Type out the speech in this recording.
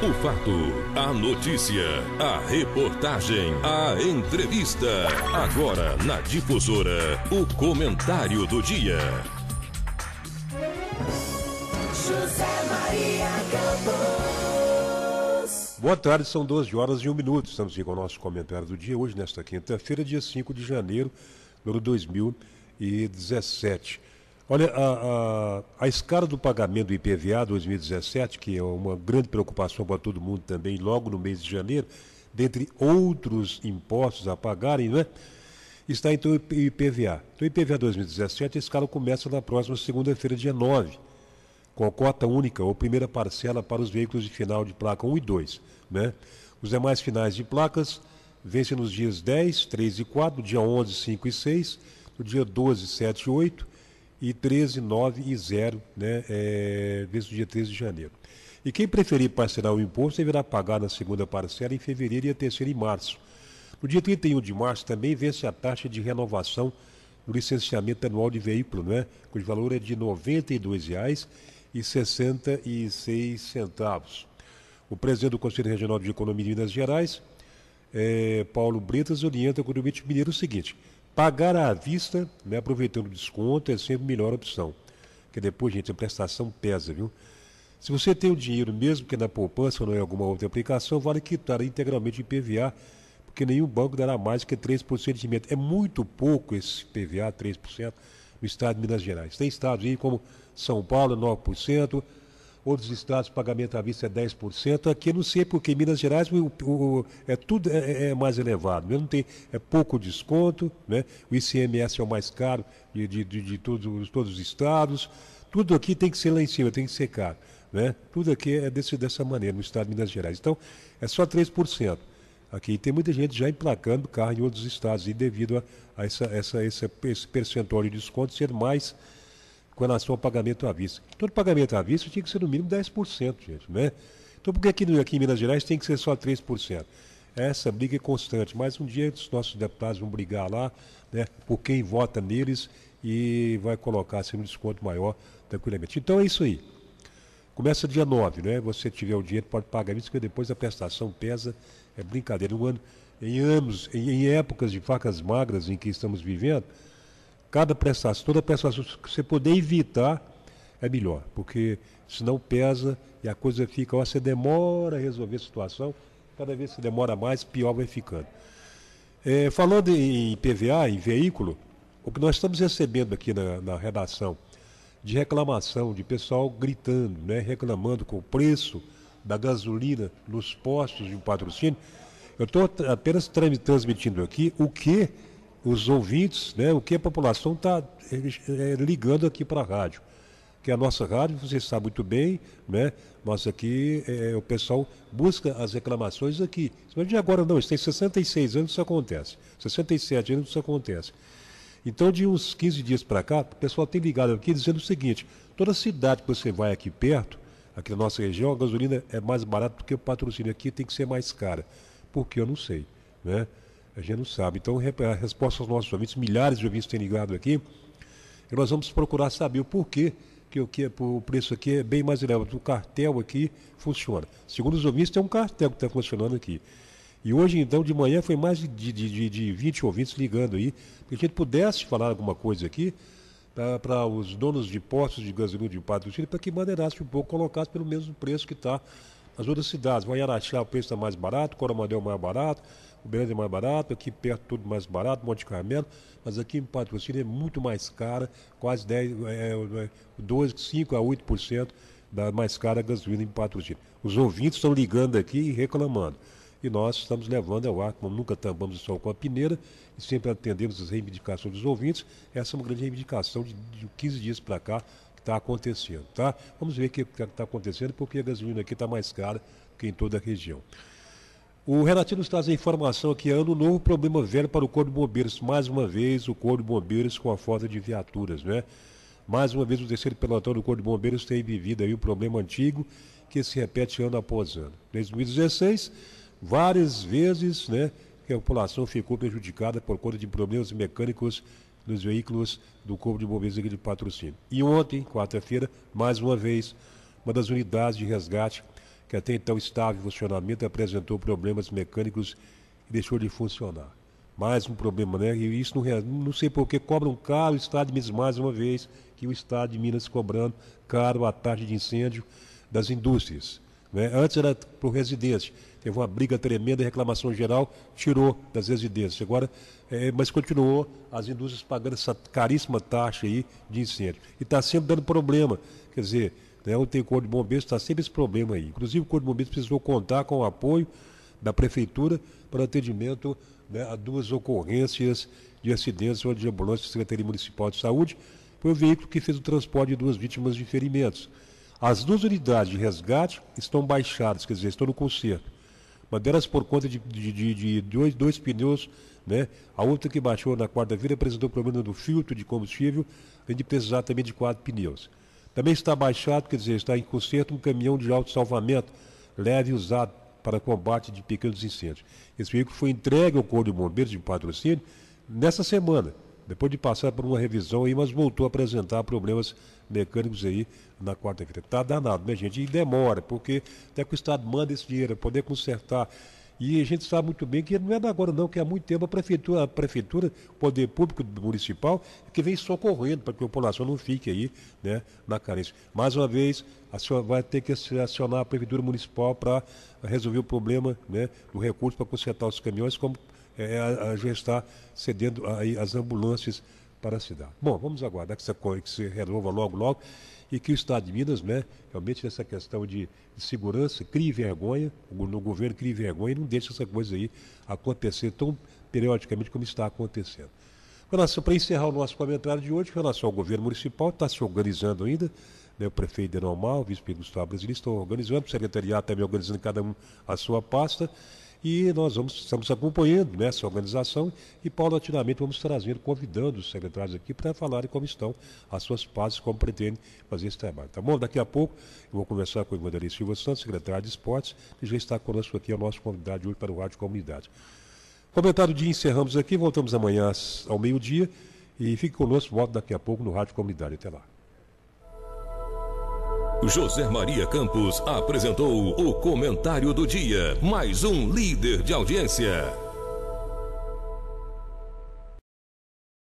O fato, a notícia, a reportagem, a entrevista. Agora, na difusora, o comentário do dia. José Maria Campos. Boa tarde, são 12 horas e 1 minuto. Estamos aqui com o nosso comentário do dia, hoje, nesta quinta-feira, dia 5 de janeiro, número 2017. Olha, a, a, a, escala do pagamento do IPVA 2017, que é uma grande preocupação para todo mundo também, logo no mês de janeiro, dentre outros impostos a pagarem, né? está então o IPVA. Então, o IPVA 2017, a escala começa na próxima segunda-feira, dia 9, com a cota única ou primeira parcela para os veículos de final de placa 1 e 2. Né? Os demais finais de placas vencem nos dias 10, 3 e 4, dia 11, 5 e 6, no dia 12, 7 e 8, e 13, 9 e 0, né, é, desde o dia 13 de janeiro. E quem preferir parcelar o imposto deverá pagar na segunda parcela em fevereiro e a terceira em março. No dia 31 de março também vence a taxa de renovação do licenciamento anual de veículo, né, cujo valor é de R$ 92,66. O presidente do Conselho Regional de Economia de Minas Gerais, é, Paulo Bretas, orienta o economista mineiro o seguinte: Pagar à vista, né, aproveitando o desconto, é sempre a melhor opção. Porque depois, gente, a prestação pesa, viu? Se você tem o dinheiro, mesmo que é na poupança ou em alguma outra aplicação, vale quitar integralmente o IPVA, porque nenhum banco dará mais que 3% de rendimento. É muito pouco esse IPVA, 3%, no estado de Minas Gerais. Tem estados aí como São Paulo, 9%. Outros estados, o pagamento à vista é 10%. Aqui eu não sei, porque em Minas Gerais o, o, é, tudo é, é, mais elevado. Mesmo tem, é pouco desconto, né? o ICMS é o mais caro de, de, de, de todos, todos os estados. Tudo aqui tem que ser lá em cima, tem que ser caro. Né? Tudo aqui é desse, dessa maneira, no estado de Minas Gerais. Então, é só 3%. Aqui tem muita gente já emplacando carro em outros estados, e devido a, a essa, essa, esse percentual de desconto ser mais com relação ao pagamento à vista. Todo pagamento à vista tinha que ser no mínimo 10%, gente, né? Então por que aqui, aqui em Minas Gerais tem que ser só 3%? Essa briga é constante, mas um dia os nossos deputados vão brigar lá, né, por quem vota neles e vai colocar assim um desconto maior tranquilamente. Então é isso aí. Começa dia 9, né? Você tiver o dinheiro, pode pagar isso, porque depois a prestação pesa, é brincadeira. Um ano, em anos, em, em épocas de facas magras em que estamos vivendo, cada prestação, toda prestação que você puder evitar, é melhor, porque senão pesa e a coisa fica, ó, você demora a resolver a situação, cada vez que você demora mais, pior vai ficando. É, falando em PVA, em veículo, o que nós estamos recebendo aqui na, na redação de reclamação, de pessoal gritando, né, reclamando com o preço da gasolina nos postos de um patrocínio, eu estou apenas transmitindo aqui o que os ouvintes, né, o que a população está é, ligando aqui para a rádio. Que a nossa rádio, você sabe muito bem, né? Mas aqui é, o pessoal busca as reclamações aqui. Mas de agora não, isso tem 66 anos isso acontece. 67 anos isso acontece. Então, de uns 15 dias para cá, o pessoal tem ligado aqui dizendo o seguinte: toda cidade que você vai aqui perto, aqui na nossa região, a gasolina é mais barata do que o patrocínio. Aqui tem que ser mais cara. Porque eu não sei, né? A gente não sabe. Então, a resposta aos nossos ouvintes, milhares de ouvintes têm ligado aqui, e nós vamos procurar saber o porquê que o, que o preço aqui é bem mais elevado. O cartel aqui funciona. Segundo os ouvintes, tem um cartel que está funcionando aqui. E hoje, então, de manhã foi mais de, de, de, de 20 ouvintes ligando aí, para que a gente pudesse falar alguma coisa aqui para os donos de postos de gasolina de patrocínio, para que maneirasse um pouco, colocasse pelo mesmo preço que está as outras cidades, Guaianaxá o preço está mais barato, Coromandel é mais barato, Uberlândia é mais barato, aqui perto tudo mais barato, Monte Carmelo, mas aqui em Patrocínio é muito mais cara, quase 10, é, 2, é, 5 é, a 8% da mais cara a gasolina em Patrocínio. Os ouvintes estão ligando aqui e reclamando e nós estamos levando ao ar, como nunca tampamos o sol com a peneira e sempre atendemos as reivindicações dos ouvintes. Essa é uma grande reivindicação de, de 15 dias para cá que está acontecendo, tá? Vamos ver o que está é acontecendo, porque a gasolina aqui está mais cara que em toda a região. O Renatinho nos traz a informação que ano novo, problema velho para o Corpo de Bombeiros. Mais uma vez, o Corpo de Bombeiros com a falta de viaturas, né? Mais uma vez, o terceiro pelotão do Corpo de Bombeiros tem vivido aí o um problema antigo que se repete ano após ano. Desde 2016, várias vezes, né? Que a população ficou prejudicada por conta de problemas mecânicos dos veículos do Corpo de Bombeiros aqui de Patrocínio. E ontem, quarta-feira, mais uma vez, uma das unidades de resgate, que até então estava em funcionamento, apresentou problemas mecânicos e deixou de funcionar. Mais um problema, né? E isso não, não sei por que cobram caro o Estado de Minas, mais uma vez, que o Estado de Minas cobrando caro a taxa de incêndio das indústrias. Né? Antes era para o residente. Teve uma briga tremenda, reclamação geral, tirou das residências. Agora, é, mas continuou as indústrias pagando essa caríssima taxa aí de incêndio. E está sempre dando problema. Quer dizer, né, o Corpo de Bombeiros está sempre esse problema aí. Inclusive, o Corpo de Bombeiros precisou contar com o apoio da Prefeitura para atendimento né, a duas ocorrências de acidentes onde a ambulância da Secretaria Municipal de Saúde foi o veículo que fez o transporte de duas vítimas de ferimentos. As duas unidades de resgate estão baixadas, quer dizer, estão no conserto. Uma delas por conta de, de, de, de dois, dois pneus, né? A outra que baixou na quarta-feira apresentou problema no filtro de combustível, além de precisar também de quatro pneus. Também está baixado, quer dizer, está em conserto um caminhão de salvamento leve usado para combate de pequenos incêndios. Esse veículo foi entregue ao Corpo de Bombeiros de patrocínio nessa semana. Depois de passar por uma revisão aí, mas voltou a apresentar problemas mecânicos aí na quarta-feira. Tá danado, né, gente? E demora, porque até que o Estado manda esse dinheiro para é poder consertar. E a gente sabe muito bem que não é agora não, que há muito tempo a prefeitura, a prefeitura, o poder público municipal, que vem socorrendo para que a população não fique aí né, na carência. Mais uma vez, a senhora vai ter que acionar a prefeitura municipal para resolver o problema né, do recurso para consertar os caminhões, como é, é, a, a, já está cedendo aí as ambulâncias para a cidade. Bom, vamos aguardar que isso que se resolva logo, logo, e que o Estado de Minas, né, realmente nessa questão de, de segurança, crie vergonha, no governo crie vergonha e não deixe essa coisa aí acontecer tão periodicamente como está acontecendo. Relação, para encerrar o nosso comentário de hoje, em relação ao governo municipal, está se organizando ainda, né, o prefeito normal, o vice-prefeito Gustavo Brasileiro estão organizando, o secretariado também organizando cada um a sua pasta. E nós vamos, estamos acompanhando né, essa organização e paulatinamente vamos trazendo, convidando os secretários aqui para falarem como estão as suas fases, como pretendem fazer esse trabalho. Tá bom? Daqui a pouco eu vou conversar com o Ivanderlei Silva Santos, secretário de Esportes, que já está conosco aqui, é o nosso convidado de hoje para o Rádio Comunidade. Comentário de encerramos aqui, voltamos amanhã ao meio-dia e fique conosco, volto daqui a pouco no Rádio Comunidade. Até lá. José Maria Campos apresentou o comentário do dia, mais um líder de audiência.